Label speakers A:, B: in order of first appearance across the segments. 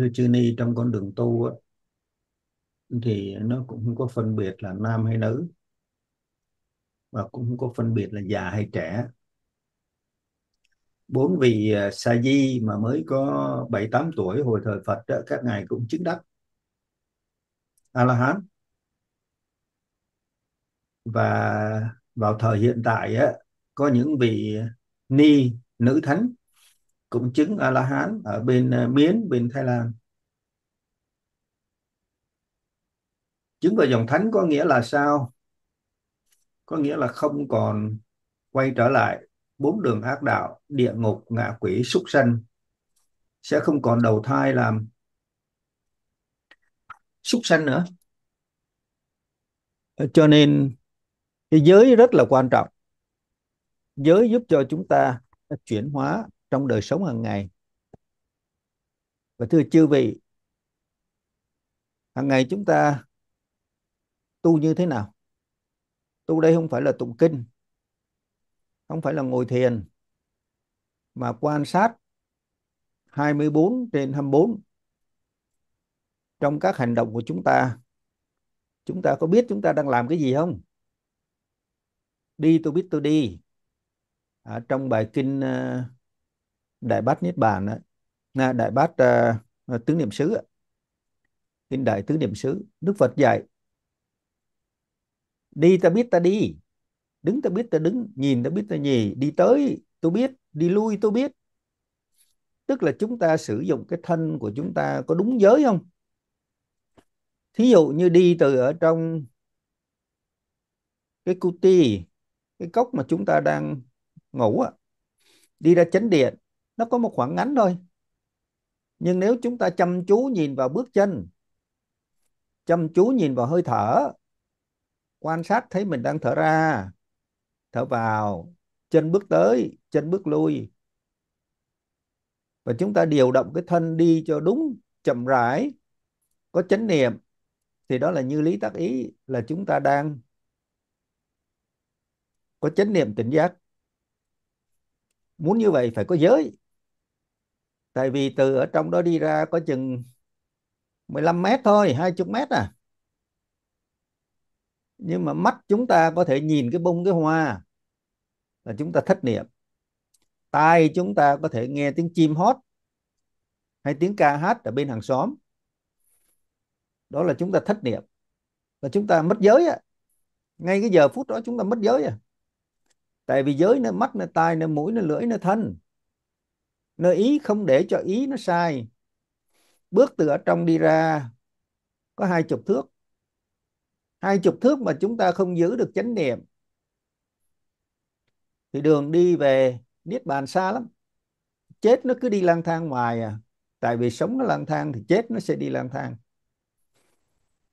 A: thưa chư ni trong con đường tu á, thì nó cũng không có phân biệt là nam hay nữ và cũng không có phân biệt là già hay trẻ bốn vị à, sa di mà mới có bảy tám tuổi hồi thời Phật đó, các ngài cũng chứng đắc a la hán và vào thời hiện tại á, có những vị ni nữ thánh cũng chứng a la hán ở bên ờ, miến bên thái lan chứng vào dòng thánh có nghĩa là sao có nghĩa là không còn quay trở lại bốn đường ác đạo địa ngục ngạ quỷ súc sanh sẽ không còn đầu thai làm súc sanh nữa ờ, cho nên cái giới rất là quan trọng giới giúp cho chúng ta chuyển hóa trong đời sống hàng ngày và thưa chư vị hàng ngày chúng ta tu như thế nào tu đây không phải là tụng kinh không phải là ngồi thiền mà quan sát 24 trên 24 trong các hành động của chúng ta chúng ta có biết chúng ta đang làm cái gì không đi tôi biết tôi đi à, trong bài kinh uh, đại bát niết bàn á đại bát uh, tứ niệm xứ kinh đại tứ niệm xứ đức phật dạy đi ta biết ta đi đứng ta biết ta đứng nhìn ta biết ta nhìn đi tới tôi biết đi lui tôi biết tức là chúng ta sử dụng cái thân của chúng ta có đúng giới không thí dụ như đi từ ở trong cái cuti cái cốc mà chúng ta đang ngủ á đi ra chánh điện nó có một khoảng ngắn thôi nhưng nếu chúng ta chăm chú nhìn vào bước chân chăm chú nhìn vào hơi thở quan sát thấy mình đang thở ra thở vào chân bước tới chân bước lui và chúng ta điều động cái thân đi cho đúng chậm rãi có chánh niệm thì đó là như lý tác ý là chúng ta đang có chánh niệm tỉnh giác muốn như vậy phải có giới tại vì từ ở trong đó đi ra có chừng 15 mét thôi 20 mét à nhưng mà mắt chúng ta có thể nhìn cái bông cái hoa là chúng ta thất niệm tai chúng ta có thể nghe tiếng chim hót hay tiếng ca hát ở bên hàng xóm đó là chúng ta thất niệm và chúng ta mất giới á à. ngay cái giờ phút đó chúng ta mất giới à tại vì giới nó mắt nó tai nó mũi nó lưỡi nó thân nơi ý không để cho ý nó sai bước từ ở trong đi ra có hai chục thước hai chục thước mà chúng ta không giữ được chánh niệm thì đường đi về niết bàn xa lắm chết nó cứ đi lang thang ngoài à tại vì sống nó lang thang thì chết nó sẽ đi lang thang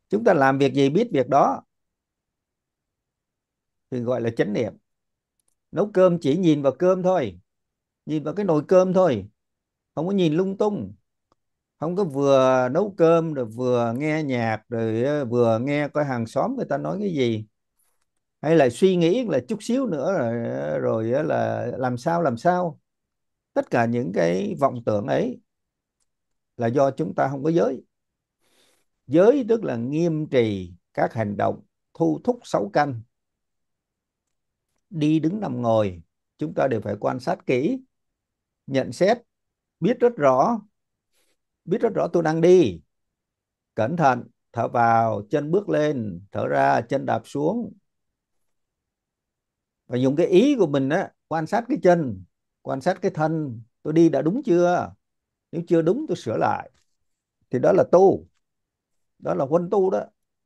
A: chúng ta làm việc gì biết việc đó thì gọi là chánh niệm nấu cơm chỉ nhìn vào cơm thôi nhìn vào cái nồi cơm thôi không có nhìn lung tung không có vừa nấu cơm rồi vừa nghe nhạc rồi ờ, vừa nghe coi hàng xóm người ta nói cái gì hay là suy nghĩ là chút xíu nữa rồi, ờ, rồi ờ, là làm sao làm sao tất cả những cái vọng tưởng ấy là do chúng ta không có giới giới tức là nghiêm trì các hành động thu thúc sáu căn đi đứng nằm ngồi chúng ta đều phải quan sát kỹ nhận xét biết rất rõ biết rất rõ tôi đang đi cẩn thận thở vào chân bước lên thở ra chân đạp xuống và dùng cái ý của mình á quan sát cái chân quan sát cái thân tôi đi đã đúng chưa nếu chưa đúng tôi sửa lại thì đó là tu đó là huân tu đó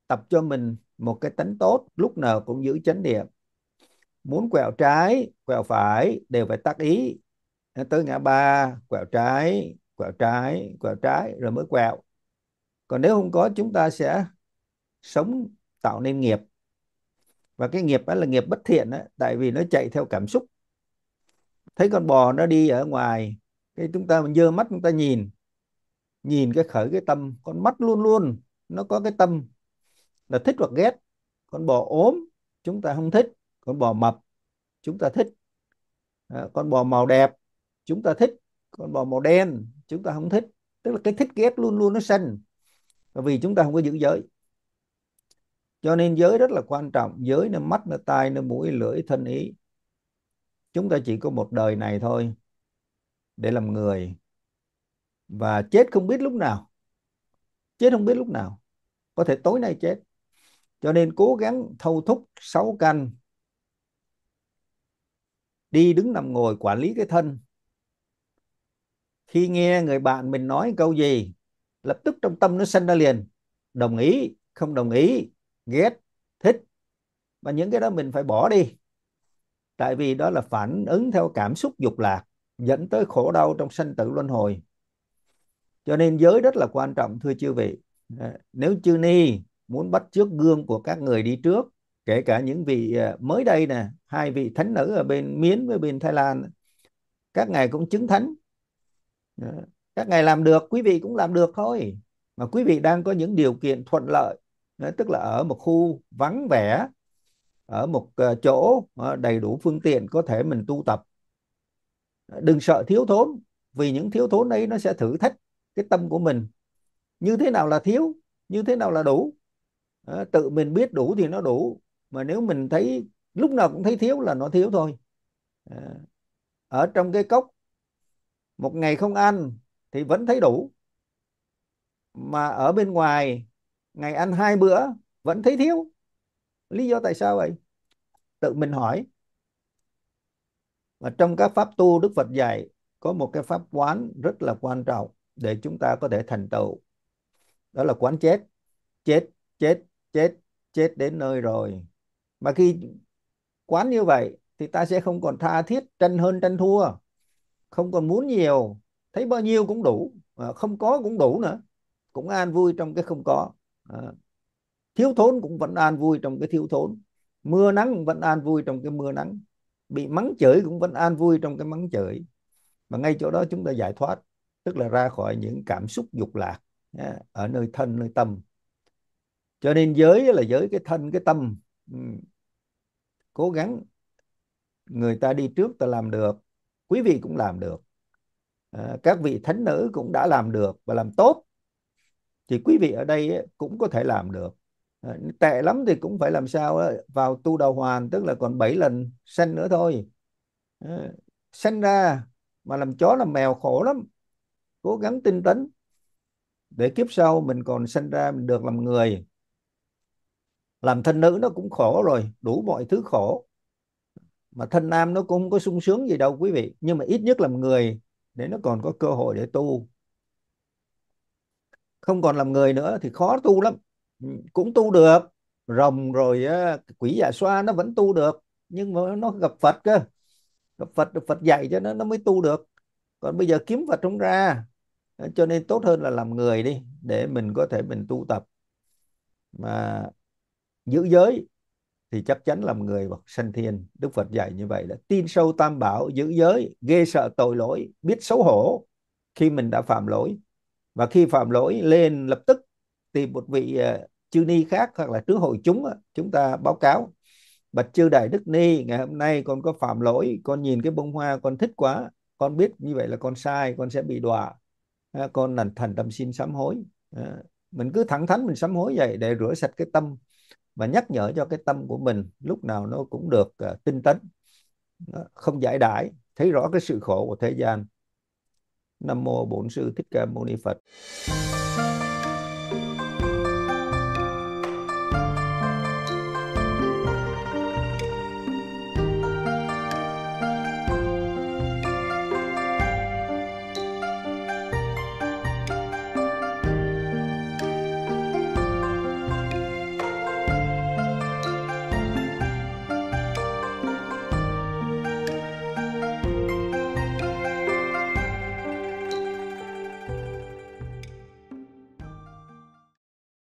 A: tập cho mình một cái tánh tốt lúc nào cũng giữ chánh niệm muốn quẹo trái quẹo phải đều phải tác ý tới ngã ba quẹo trái quẹo trái quẹo trái rồi mới quẹo còn nếu không có chúng ta sẽ sống tạo nên nghiệp và cái nghiệp đó là nghiệp bất thiện đó, tại vì nó chạy theo cảm xúc thấy con bò nó đi ở ngoài cái chúng ta mình dơ mắt chúng ta nhìn nhìn cái khởi cái tâm con mắt luôn luôn nó có cái tâm là thích hoặc ghét con bò ốm chúng ta không thích con bò mập chúng ta thích ờ, con bò màu đẹp chúng ta thích con bò màu đen chúng ta không thích tức là cái thích ghét luôn luôn nó xanh và vì chúng ta không có giữ giới cho nên giới rất là quan trọng giới nó mắt nó tai nó mũi lưỡi thân ý chúng ta chỉ có một đời này thôi để làm người và chết không biết lúc nào chết không biết lúc nào có thể tối nay chết cho nên cố gắng thâu thúc sáu căn đi đứng nằm ngồi quản lý cái thân khi nghe người bạn mình nói câu gì lập tức trong tâm nó sinh ra liền đồng ý không đồng ý ghét thích và những cái đó mình phải bỏ đi tại vì đó là phản ứng theo cảm xúc dục lạc dẫn tới khổ đau trong sanh tử luân hồi cho nên giới rất là quan trọng thưa chư vị ờ, nếu chư ni muốn bắt trước gương của các người đi trước kể cả những vị ờ, mới đây nè hai vị thánh nữ ở bên miến với bên thái lan các ngài cũng chứng thánh Dạ. các ngài làm được quý vị cũng làm được thôi mà quý vị đang có những điều kiện thuận lợi ờ, tức là ở một khu vắng vẻ ở một ờ, chỗ ờ, đầy đủ phương tiện có thể mình tu tập đừng sợ thiếu thốn vì những thiếu thốn ấy nó sẽ thử thách cái tâm của mình như thế nào là thiếu như thế nào là đủ tự mình biết đủ thì nó đủ mà nếu mình thấy lúc nào cũng thấy thiếu là nó thiếu thôi ở trong cái cốc một ngày không ăn thì vẫn thấy đủ mà ở bên ngoài ngày ăn hai bữa vẫn thấy thiếu lý do tại sao vậy tự mình hỏi và trong các pháp tu đức phật dạy có một cái pháp quán rất là quan trọng để chúng ta có thể thành tựu đó là quán chết chết chết chết chết đến nơi rồi mà khi quán như vậy thì ta sẽ không còn tha thiết tranh hơn tranh thua không còn muốn nhiều thấy bao nhiêu cũng đủ à, không có cũng đủ nữa cũng an vui trong cái không có à, thiếu thốn cũng vẫn an vui trong cái thiếu thốn mưa nắng cũng vẫn an vui trong cái mưa nắng bị mắng chửi cũng vẫn an vui trong cái mắng chửi và ngay chỗ đó chúng ta giải thoát tức là ra khỏi những cảm xúc dục lạc à, ở nơi thân nơi tâm cho nên giới là giới cái thân cái tâm ừ. cố gắng người ta đi trước ta làm được quý vị cũng làm được ờ, các vị thánh nữ cũng đã làm được và làm tốt thì quý vị ở đây cũng có thể làm được ờ, tệ lắm thì cũng phải làm sao vào tu đầu hoàn tức là còn 7 lần sanh nữa thôi ờ, sanh ra mà làm chó làm mèo khổ lắm cố gắng tinh tấn để kiếp sau mình còn sanh ra mình được làm người làm thân nữ nó cũng khổ rồi đủ mọi thứ khổ mà thân nam nó cũng không có sung sướng gì đâu quý vị nhưng mà ít nhất làm người để nó còn có cơ hội để tu không còn làm người nữa thì khó tu lắm ừ, cũng tu được rồng rồi quỷ dạ xoa nó vẫn tu được nhưng mà nó gặp Phật cơ gặp Phật được Phật dạy cho nó nó mới tu được còn bây giờ kiếm Phật không ra cho nên tốt hơn là làm người đi để mình có thể mình tu tập mà giữ giới thì chắc chắn là một người bậc sanh thiên đức phật dạy như vậy là tin sâu tam bảo giữ giới ghê sợ tội lỗi biết xấu hổ khi mình đã phạm lỗi và khi phạm lỗi lên lập tức tìm một vị ờ, chư ni khác hoặc là trước hội chúng chúng ta báo cáo bạch chư đại đức ni ngày hôm nay con có phạm lỗi con nhìn cái bông hoa con thích quá con biết như vậy là con sai con sẽ bị đọa con thành thành tâm xin sám hối mình cứ thẳng thắn mình sám hối vậy để rửa sạch cái tâm và nhắc nhở cho cái tâm của mình lúc nào nó cũng được uh, tinh tấn không giải đãi thấy rõ cái sự khổ của thế gian nam mô bổn sư thích ca mâu ni phật